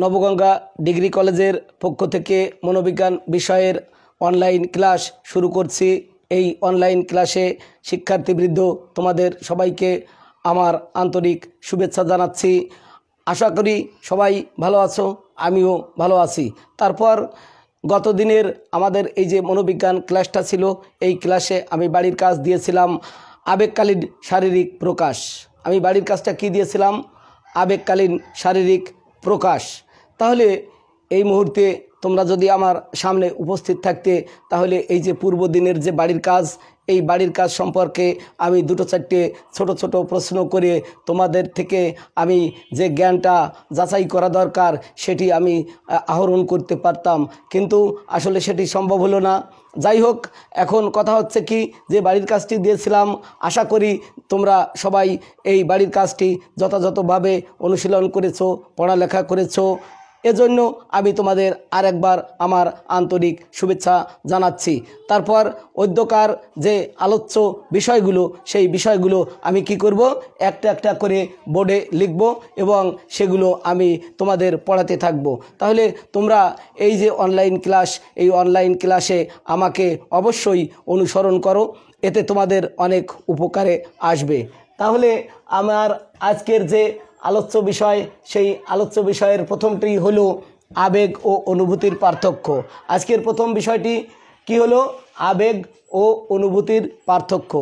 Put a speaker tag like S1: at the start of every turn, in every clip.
S1: Nabaganga degree কলেজের পক্ষ থেকে মনোবিজ্ঞান বিষয়ের অনলাইন ক্লাস শুরু করছি এই অনলাইন ক্লাসে শিক্ষার্থীবৃদ্ধ তোমাদের সবাইকে আমার আন্তরিক শুভেচ্ছা জানাচ্ছি আশা করি সবাই ভালো আছো আমিও ভালো আছি তারপর গত দিনের আমাদের এই যে মনোবিজ্ঞান ক্লাসটা ছিল এই ক্লাসে আমি বাড়ির কাজ দিয়েছিলাম আবেগকালীন শারীরিক প্রকাশ আমি বাড়ির কাজটা কি দিয়েছিলাম আবেগকালীন শারীরিক প্রকাশ তাহলে এই মুহূর্তে তোমরা যদি আমার সামনে উপস্থিত থাকতে তাহলে এই যে পূর্ব দিনের যে বাড়ির কাজ এই বাড়ির কাজ সম্পর্কে আমি দুটো চারটে ছোট ছোট প্রশ্ন করে তোমাদের থেকে আমি যে জ্ঞানটা যাচাই করা দরকার সেটি আমি আহরণ করতে পারতাম কিন্তু আসলে সেটি সম্ভব হলো না যাই হোক এখন কথা হচ্ছে কি যে বাড়ির কাজটি দিয়েছিলাম আশা করি তোমরা সবাই এই বাড়ির কাজটি যথাযথভাবে অনুশীলন করেছো পড়ালেখা করেছো এজন্য আমি তোমাদের আরেকবার আমার আন্তরিক শুভেচ্ছা জানাচ্ছি তারপর অধ্যকার যে আলোচ্য বিষয়গুলো সেই বিষয়গুলো আমি কি করব একটা একটা করে বোর্ডে লিখব এবং সেগুলো আমি তোমাদের পড়াতে থাকব তাহলে তোমরা এই যে অনলাইন ক্লাস এই অনলাইন ক্লাসে আমাকে অবশ্যই অনুসরণ করো এতে তোমাদের অনেক উপকারে আসবে তাহলে আমার আজকের যে আলোচ্য বিষয় সেই আলোচ্য বিষয়ের প্রথমটি হলো আবেগ ও অনুভূতির পার্থক্য আজকের প্রথম বিষয়টি কি হলো আবেগ ও অনুভূতির পার্থক্য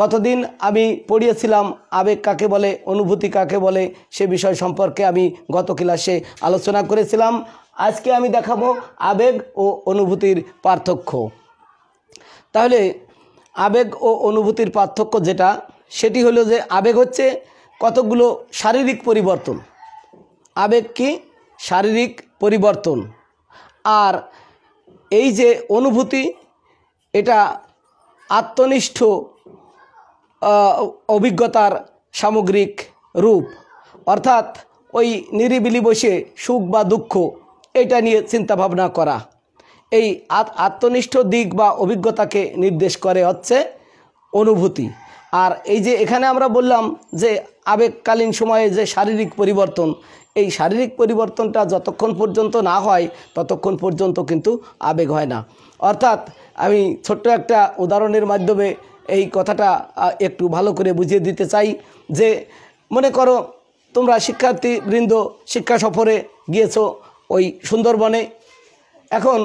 S1: গতদিন আমি পড়িয়েছিলাম আবেগ কাকে বলে অনুভূতি কাকে বলে সে বিষয় সম্পর্কে আমি গত ক্লাসে আলোচনা করেছিলাম আজকে আমি দেখাবো আবেগ ও অনুভূতির পার্থক্য তাহলে আবেগ ও অনুভূতির পার্থক্য যেটা সেটি হলো যে আবেগ হচ্ছে কতগুলো শারীরিক পরিবর্তন আবেগ কি শারীরিক পরিবর্তন আর এই যে অনুভূতি এটা আত্মনিষ্ঠ অভিজ্ঞতার সামগ্রিক রূপ অর্থাৎ ওই নিরিবিলি বসে সুখ বা দুঃখ এটা নিয়ে চিন্তাভাবনা করা এই আত্মনিষ্ঠ দিক বা অভিজ্ঞতাকে নির্দেশ করে হচ্ছে অনুভূতি আর এই যে এখানে আমরা বললাম যে আবেগকালীন সময়ে যে শারীরিক পরিবর্তন এই শারীরিক পরিবর্তনটা যতক্ষণ পর্যন্ত না হয় ততক্ষণ পর্যন্ত কিন্তু আবেগ হয় না অর্থাৎ আমি ছোট্ট একটা উদাহরণের মাধ্যমে এই কথাটা একটু ভালো করে বুঝিয়ে দিতে চাই যে মনে করো তোমরা শিক্ষার্থীবৃন্দ শিক্ষা সফরে গিয়েছো ওই সুন্দরবনে এখন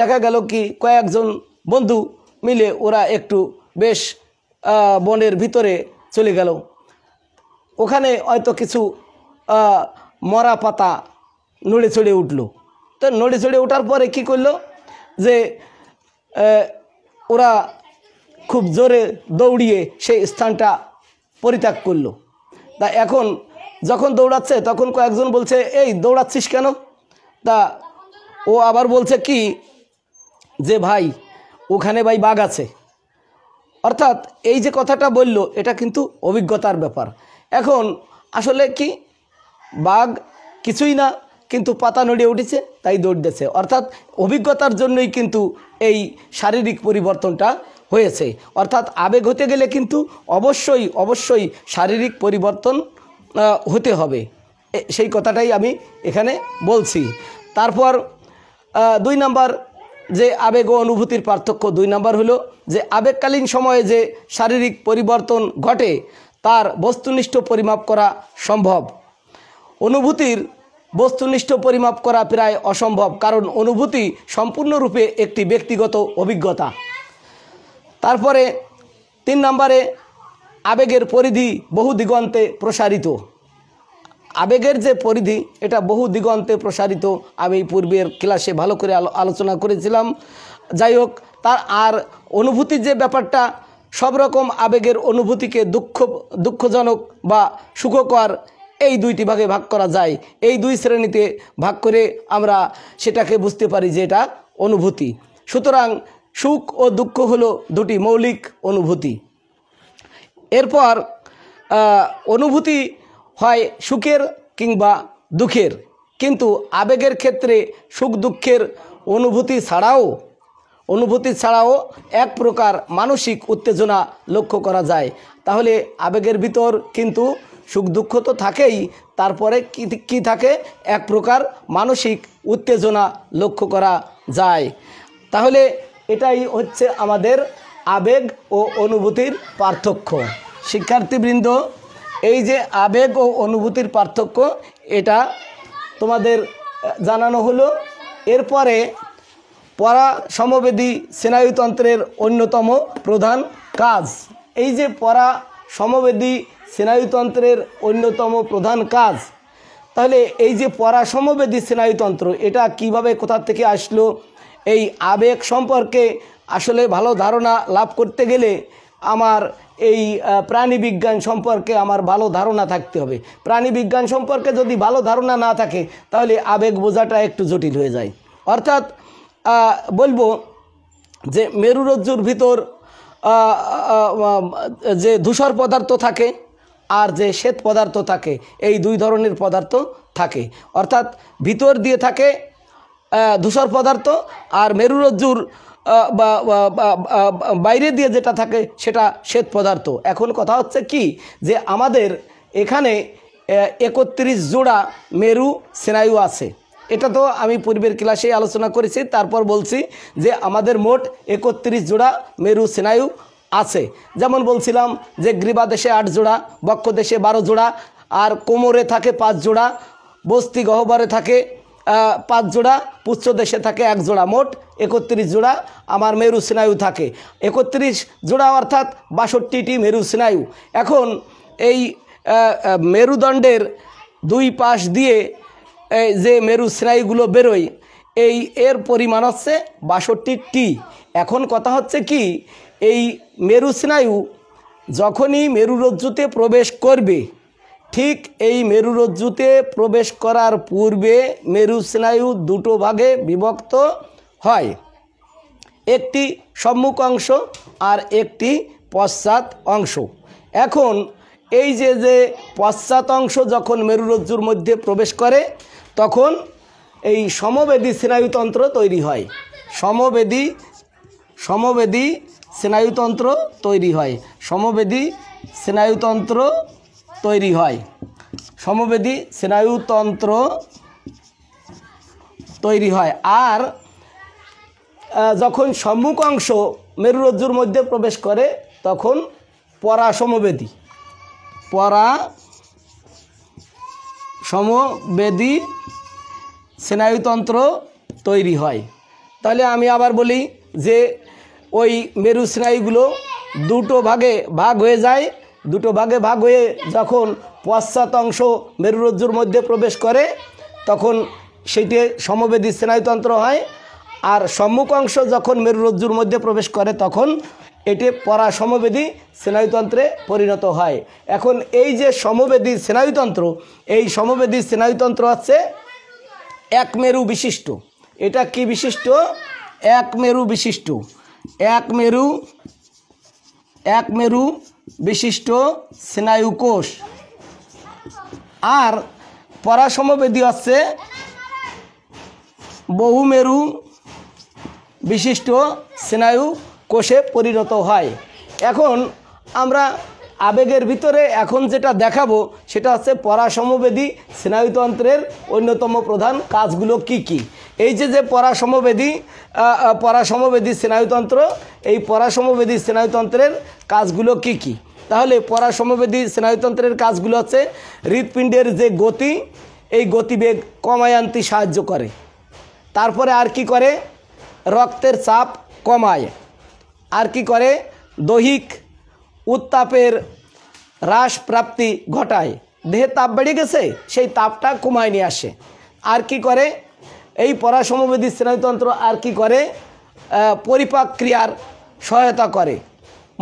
S1: দেখা গেল কি কয়েকজন বন্ধু মিলে ওরা একটু বেশ বনের ভিতরে চলে গেল ওখানে হয়তো কিছু মরা পাতা নড়ে চড়ে উঠলো তো নড়ে চড়ে ওঠার পরে কি করলো যে ওরা খুব জোরে দৌড়িয়ে সেই স্থানটা পরিত্যাগ করলো তা এখন যখন দৌড়াচ্ছে তখন কয়েকজন বলছে এই দৌড়াচ্ছিস কেন তা ও আবার বলছে কি যে ভাই ওখানে ভাই বাঘ আছে অর্থাৎ এই যে কথাটা বলল এটা কিন্তু অভিজ্ঞতার ব্যাপার এখন আসলে কি বাঘ কিছুই না কিন্তু পাতা নড়িয়ে উঠেছে তাই দৌড়েছে অর্থাৎ অভিজ্ঞতার জন্যই কিন্তু এই শারীরিক পরিবর্তনটা হয়েছে অর্থাৎ আবেগ হতে গেলে কিন্তু অবশ্যই অবশ্যই শারীরিক পরিবর্তন হতে হবে সেই কথাটাই আমি এখানে বলছি তারপর দুই নাম্বার যে আবেগ ও অনুভূতির পার্থক্য দুই নম্বর হলো যে আবেগকালীন সময়ে যে শারীরিক পরিবর্তন ঘটে তার বস্তুনিষ্ঠ পরিমাপ করা সম্ভব অনুভূতির বস্তুনিষ্ঠ পরিমাপ করা প্রায় অসম্ভব কারণ অনুভূতি সম্পূর্ণরূপে একটি ব্যক্তিগত অভিজ্ঞতা তারপরে তিন নম্বরে আবেগের পরিধি বহু দিগন্তে প্রসারিত আবেগের যে পরিধি এটা বহু দিগন্তে প্রসারিত আমি পূর্বের ক্লাসে ভালো করে আলোচনা করেছিলাম যাই হোক তার আর অনুভূতির যে ব্যাপারটা সব রকম আবেগের অনুভূতিকে দুঃখ দুঃখজনক বা সুখকর এই দুইটি ভাগে ভাগ করা যায় এই দুই শ্রেণীতে ভাগ করে আমরা সেটাকে বুঝতে পারি যে এটা অনুভূতি সুতরাং সুখ ও দুঃখ হলো দুটি মৌলিক অনুভূতি এরপর অনুভূতি হয় সুখের কিংবা দুঃখের কিন্তু আবেগের ক্ষেত্রে সুখ দুঃখের অনুভূতি ছাড়াও অনুভূতি ছাড়াও এক প্রকার মানসিক উত্তেজনা লক্ষ্য করা যায় তাহলে আবেগের ভিতর কিন্তু সুখ দুঃখ তো থাকেই তারপরে কী কী থাকে এক প্রকার মানসিক উত্তেজনা লক্ষ্য করা যায় তাহলে এটাই হচ্ছে আমাদের আবেগ ও অনুভূতির পার্থক্য শিক্ষার্থীবৃন্দ এই যে আবেগ ও অনুভূতির পার্থক্য এটা তোমাদের জানানো হলো এরপরে পরা সমবেদী স্নায়ুতন্ত্রের অন্যতম প্রধান কাজ এই যে পরা সমবেদী স্নায়ুতন্ত্রের অন্যতম প্রধান কাজ তাহলে এই যে পরা সমবেদী স্নায়ুতন্ত্র এটা কিভাবে কোথা থেকে আসলো এই আবেগ সম্পর্কে আসলে ভালো ধারণা লাভ করতে গেলে আমার এই প্রাণী বিজ্ঞান সম্পর্কে আমার ভালো ধারণা থাকতে হবে প্রাণী বিজ্ঞান সম্পর্কে যদি ভালো ধারণা না থাকে তাহলে আবেগ বোঝাটা একটু জটিল হয়ে যায় অর্থাৎ বলবো যে মেরুরজ্জুর ভিতর যে ধূসর পদার্থ থাকে আর যে শ্বেত পদার্থ থাকে এই দুই ধরনের পদার্থ থাকে অর্থাৎ ভিতর দিয়ে থাকে ধূসর পদার্থ আর মেরুরজ্জুর বাইরে দিয়ে যেটা থাকে সেটা শ্বেত পদার্থ এখন কথা হচ্ছে কি যে আমাদের এখানে একত্রিশ জোড়া মেরু স্নায়ু আছে এটা তো আমি পূর্বের ক্লাসেই আলোচনা করেছি তারপর বলছি যে আমাদের মোট একত্রিশ জোড়া মেরু স্নায়ু আছে যেমন বলছিলাম যে গ্রীবা দেশে আট জোড়া বক্ষ দেশে বারো জোড়া আর কোমরে থাকে পাঁচ জোড়া বস্তি গহ্বরে থাকে পাঁচ জোড়া পুচ্ছ দেশে থাকে এক জোড়া মোট একত্রিশ জোড়া আমার মেরু স্নায়ু থাকে একত্রিশ জোড়া অর্থাৎ বাষট্টিটি মেরু স্নায়ু এখন এই মেরুদণ্ডের দুই পাশ দিয়ে যে মেরু স্নায়ুগুলো বেরোয় এই এর পরিমাণ হচ্ছে বাষট্টি টি এখন কথা হচ্ছে কি এই মেরু স্নায়ু যখনই মেরুরজ্জুতে প্রবেশ করবে ঠিক এই মেরুরজ্জুতে প্রবেশ করার পূর্বে মেরু স্নায়ু দুটো ভাগে বিভক্ত হয় একটি সম্মুখ অংশ আর একটি পশ্চাৎ অংশ এখন এই যে যে পশ্চাৎ অংশ যখন মেরুরজ্জুর মধ্যে প্রবেশ করে তখন এই সমবেদী স্নায়ুতন্ত্র তৈরি হয় সমবেদী সমবেদী স্নায়ুতন্ত্র তৈরি হয় সমবেদী স্নায়ুতন্ত্র তৈরি হয় সমবেদী স্নায়ুতন্ত্র তৈরি হয় আর যখন সম্মুখ অংশ মেরুরজ্জুর মধ্যে প্রবেশ করে তখন পরা সমবেদী পরা সমবেদী স্নায়ুতন্ত্র তৈরি হয় তাহলে আমি আবার বলি যে ওই মেরু স্নায়ুগুলো দুটো ভাগে ভাগ হয়ে যায় দুটো ভাগে ভাগ হয়ে যখন পশ্চাৎ অংশ মেরুরজ্জুর মধ্যে প্রবেশ করে তখন সেটি সমবেদী স্নায়ুতন্ত্র হয় আর সম্মুখ অংশ যখন মেরুরজ্জুর মধ্যে প্রবেশ করে তখন এটি পরা সমবেদী স্নায়ুতন্ত্রে পরিণত হয় এখন এই যে সমবেদী স্নায়ুতন্ত্র এই সমবেদী স্নায়ুতন্ত্র হচ্ছে এক মেরু বিশিষ্ট এটা কি বিশিষ্ট এক মেরু বিশিষ্ট এক মেরু এক মেরু বিশিষ্ট স্নায়ুকোষ আর পরাসমবেদী হচ্ছে বহুমেরু বিশিষ্ট স্নায়ু কোষে পরিণত হয় এখন আমরা আবেগের ভিতরে এখন যেটা দেখাবো সেটা হচ্ছে পরাসমবেদী স্নায়ুতন্ত্রের অন্যতম প্রধান কাজগুলো কি কি। এই যে যে পরাসমবেদী পরাসমবেদী স্নায়ুতন্ত্র এই পরাসমবেদী স্নায়ুতন্ত্রের কাজগুলো কি কী তাহলে পরা সমবেদী স্নায়ুতন্ত্রের কাজগুলো হচ্ছে হৃৎপিণ্ডের যে গতি এই গতিবেগ কমায় আনতে সাহায্য করে তারপরে আর কি করে রক্তের চাপ কমায় আর কি করে দৈহিক উত্তাপের হ্রাস প্রাপ্তি ঘটায় দেহে তাপ বেড়ে গেছে সেই তাপটা কমায় নিয়ে আসে আর কি করে এই পরাসমবেদী স্নায়ুতন্ত্র আর কি করে পরিপাক ক্রিয়ার সহায়তা করে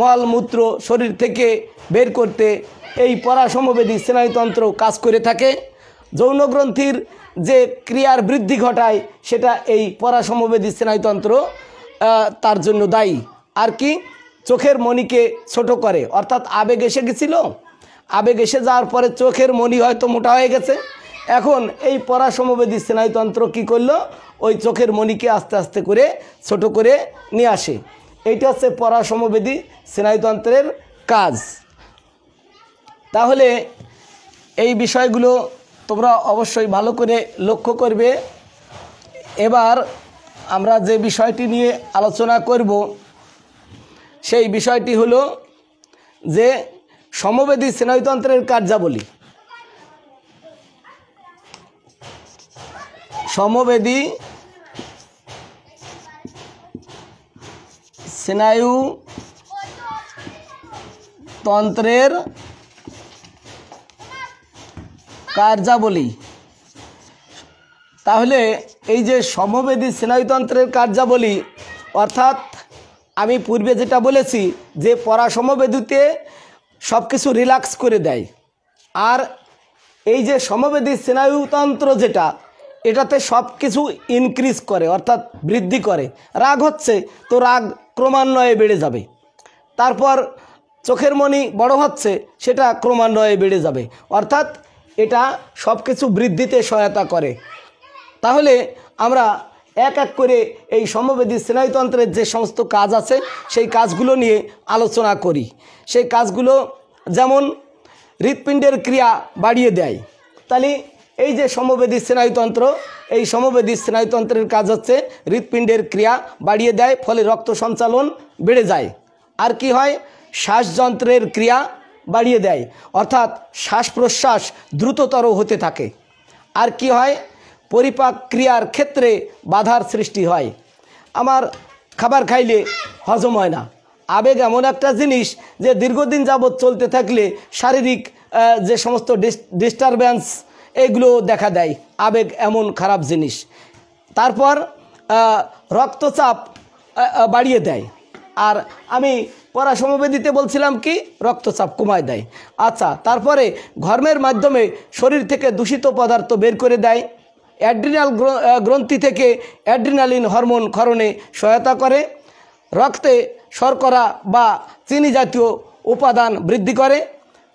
S1: মলমূত্র শরীর থেকে বের করতে এই পরাসমবেদী স্নায়ুতন্ত্র কাজ করে থাকে যৌনগ্রন্থির যে ক্রিয়ার বৃদ্ধি ঘটায় সেটা এই পরাসমবেদী স্নায়ুতন্ত্র তার জন্য দায়ী আর কি চোখের মণিকে ছোট করে অর্থাৎ আবেগ এসে গেছিল আবেগ এসে যাওয়ার পরে চোখের মণি হয়তো মোটা হয়ে গেছে এখন এই পরাসমবেদী স্নায়ুতন্ত্র কি করলো ওই চোখের মণিকে আস্তে আস্তে করে ছোট করে নিয়ে আসে এটা হচ্ছে পরাসমবেদী স্নায়ুতন্ত্রের কাজ তাহলে এই বিষয়গুলো তোমরা অবশ্যই ভালো করে লক্ষ্য করবে এবার আমরা যে বিষয়টি নিয়ে আলোচনা করব সেই বিষয়টি হলো যে সমবেদী স্নায়ুতন্ত্রের কার্যাবলী সমবেদী স্নায়ু তন্ত্রের কার্যাবলী তাহলে এই যে সমবেদী স্নায়ুতন্ত্রের কার্যাবলী অর্থাৎ আমি পূর্বে যেটা বলেছি যে সমবেদুতে সব কিছু রিল্যাক্স করে দেয় আর এই যে সমবেদী স্নায়ুতন্ত্র যেটা এটাতে সব কিছু ইনক্রিজ করে অর্থাৎ বৃদ্ধি করে রাগ হচ্ছে তো রাগ ক্রমান্বয়ে বেড়ে যাবে তারপর চোখের মণি বড় হচ্ছে সেটা ক্রমান্বয়ে বেড়ে যাবে অর্থাৎ এটা সব কিছু বৃদ্ধিতে সহায়তা করে তাহলে আমরা এক এক করে এই সমবেদী স্নায়ুতন্ত্রের যে সমস্ত কাজ আছে সেই কাজগুলো নিয়ে আলোচনা করি সেই কাজগুলো যেমন হৃৎপিণ্ডের ক্রিয়া বাড়িয়ে দেয় তাহলে এই যে সমবেদী স্নায়ুতন্ত্র এই সমবেদী স্নায়ুতন্ত্রের কাজ হচ্ছে হৃৎপিণ্ডের ক্রিয়া বাড়িয়ে দেয় ফলে রক্ত সঞ্চালন বেড়ে যায় আর কি হয় শ্বাসযন্ত্রের ক্রিয়া বাড়িয়ে দেয় অর্থাৎ শ্বাস প্রশ্বাস দ্রুততর হতে থাকে আর কি হয় পরিপাক ক্রিয়ার ক্ষেত্রে বাধার সৃষ্টি হয় আমার খাবার খাইলে হজম হয় না আবেগ এমন একটা জিনিস যে দীর্ঘদিন যাবৎ চলতে থাকলে শারীরিক যে সমস্ত ডিস্টারব্যান্স এগুলো দেখা দেয় আবেগ এমন খারাপ জিনিস তারপর রক্তচাপ বাড়িয়ে দেয় আর আমি পড়া সমবেদিতে বলছিলাম কি রক্তচাপ কমায় দেয় আচ্ছা তারপরে ঘর্মের মাধ্যমে শরীর থেকে দূষিত পদার্থ বের করে দেয় অ্যাড্রিনাল গ্রন্থি থেকে অ্যাড্রিনালিন হরমোন ক্ষরণে সহায়তা করে রক্তে শর্করা বা চিনি জাতীয় উপাদান বৃদ্ধি করে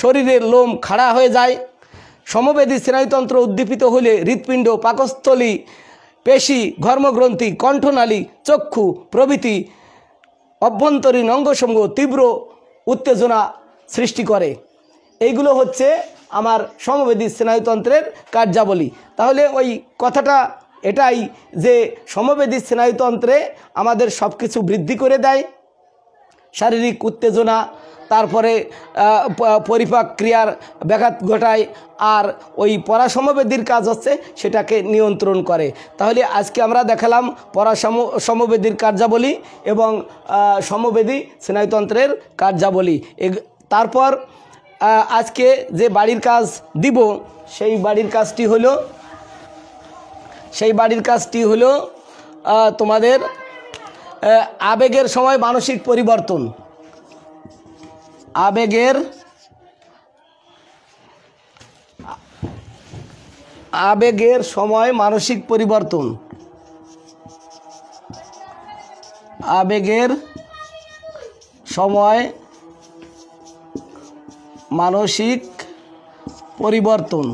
S1: শরীরের লোম খাড়া হয়ে যায় সমবেদী স্নায়ুতন্ত্র উদ্দীপিত হলে হৃৎপিণ্ড পাকস্থলী পেশি ঘর্মগ্রন্থি কণ্ঠনালী চক্ষু প্রভৃতি অভ্যন্তরীণ অঙ্গসঙ্গ তীব্র উত্তেজনা সৃষ্টি করে এইগুলো হচ্ছে আমার সমবেদী স্নায়ুতন্ত্রের কার্যাবলী তাহলে ওই কথাটা এটাই যে সমবেদী স্নায়ুতন্ত্রে আমাদের সব কিছু বৃদ্ধি করে দেয় শারীরিক উত্তেজনা তারপরে পরিপাক ক্রিয়ার ব্যাঘাত ঘটায় আর ওই পরাসমবেদীর কাজ হচ্ছে সেটাকে নিয়ন্ত্রণ করে তাহলে আজকে আমরা দেখালাম পরাসম সমবেদীর কার্যাবলী এবং সমবেদী স্নায়ুতন্ত্রের কার্যাবলী এ তারপর আজকে যে বাড়ির কাজ দিব সেই বাড়ির কাজটি হল সেই বাড়ির কাজটি হল তোমাদের আবেগের সময় মানসিক পরিবর্তন আবেগের আবেগের সময় মানসিক পরিবর্তন আবেগের সময় মানসিক পরিবর্তন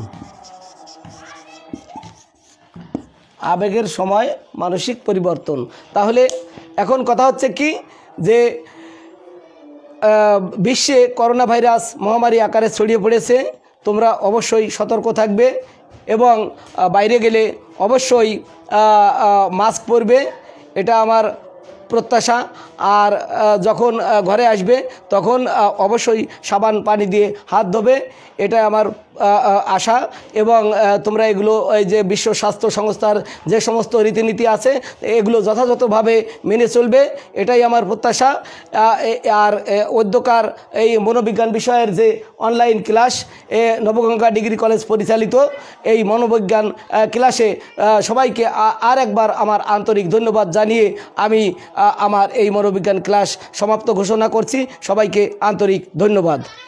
S1: আবেগের সময় মানসিক পরিবর্তন তাহলে এখন কথা হচ্ছে কি যে বিশ্বে করোনা ভাইরাস মহামারী আকারে ছড়িয়ে পড়েছে তোমরা অবশ্যই সতর্ক থাকবে এবং বাইরে গেলে অবশ্যই মাস্ক পরবে এটা আমার প্রত্যাশা আর যখন ঘরে আসবে তখন অবশ্যই সাবান পানি দিয়ে হাত ধোবে এটা আমার আসা এবং তোমরা এগুলো এই যে বিশ্ব স্বাস্থ্য সংস্থার যে সমস্ত রীতিনীতি আছে এগুলো যথাযথভাবে মেনে চলবে এটাই আমার প্রত্যাশা আর অধ্যকার এই মনোবিজ্ঞান বিষয়ের যে অনলাইন ক্লাস এ নবগঙ্গা ডিগ্রি কলেজ পরিচালিত এই মনোবিজ্ঞান ক্লাসে সবাইকে আর একবার আমার আন্তরিক ধন্যবাদ জানিয়ে আমি আমার এই মনোবিজ্ঞান ক্লাস সমাপ্ত ঘোষণা করছি সবাইকে আন্তরিক ধন্যবাদ